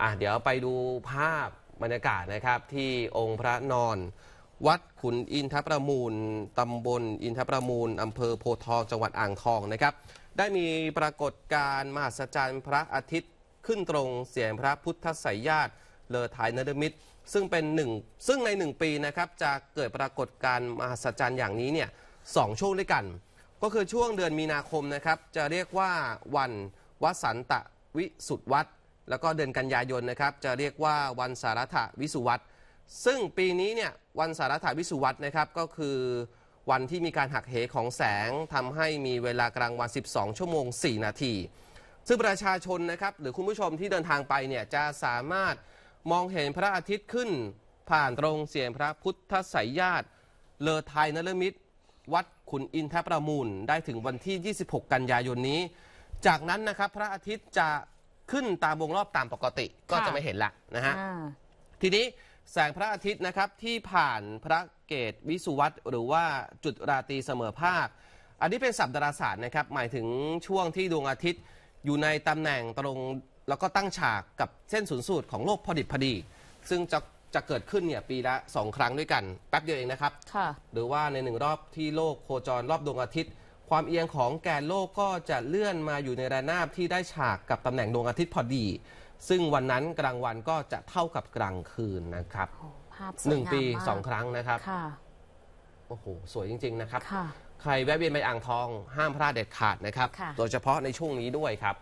อ่ะเดี๋ยวไปดูภาพบรรยากาศนะครับที่องค์พระนอน วัดขุนอินทประมูลตำบลอินทประมูลอำเภอโพทองจังหวัดอ่างทองนะครับ ได้มีปรากฏการ์มหัศจรรย์พระอาทิตย์ขึ้นตรงเสียงพระพุทธไสยญาติเลอทายนเดมิตร ซึ่งเป็นหนึ่งซึ่งในหนึ่งปีนะครับจะเกิดปรากฏการ์มหัศจรรย์อย่างนี้เนี่ยสองช่วงด้วยกัน ก็คือช่วงเดือนมีนาคมนะครับ จะเรียกว่าวันวสันตะวิสุทธวัดแล้วก็เดือนกันยายนนะครับจะเรียกว่าวันสารถวิสุวัตซึ่งปีนี้เนี่ยวันสารถวิสุวัตนะครับ ก็คือวันที่มีการหักเหของแสงทำให้มีเวลากลางวัน 12 ชั่วโมง 4 นาที ซึ่งประชาชนนะครับหรือคุณผู้ชมที่เดินทางไปเนี่ยจะสามารถมองเห็นพระอาทิตย์ขึ้นผ่านตรงเสียงพระพุทธไสยญาติเลอไทยนรมิตร วัดขุนอินทประมูลได้ถึงวันที่ 26 กันยายนนี้ จากนั้นนะครับพระอาทิตย์จะขึ้นตามวงรอบตามปกติก็จะไม่เห็นละนะฮะทีนี้แสงพระอาทิตย์นะครับที่ผ่านพระเกตวิสุวัตหรือว่าจุดราตรีเสมอภาค อันนี้เป็นศัพท์ดาราศาสตร์นะครับ หมายถึงช่วงที่ดวงอาทิตย์อยู่ในตำแหน่งตรงแล้วก็ตั้งฉากกับเส้นศูนย์สูตรของโลกพอดิบพอดี ซึ่งจะจะเกิดขึ้นเนี่ยปีละสองครั้งด้วยกันแป๊บเดียวเองนะครับหรือว่าในหนึ่งรอบที่โลกโคจรรอบดวงอาทิตย์ความเอียงของแกนโลกก็จะเลื่อนมาอยู่ในระนาบที่ได้ฉากกับตำแหน่งดวงอาทิตย์พอดี ซึ่งวันนั้นกลางวันก็จะเท่ากับกลางคืนนะครับหนึ่งปีสองครั้งนะครับโอ้โห สวยจริงๆนะครับ ใครแวะเวียนไปอ่างทองห้ามพลาดเด็ดขาดนะครับ โดยเฉพาะในช่วงนี้ด้วยครับ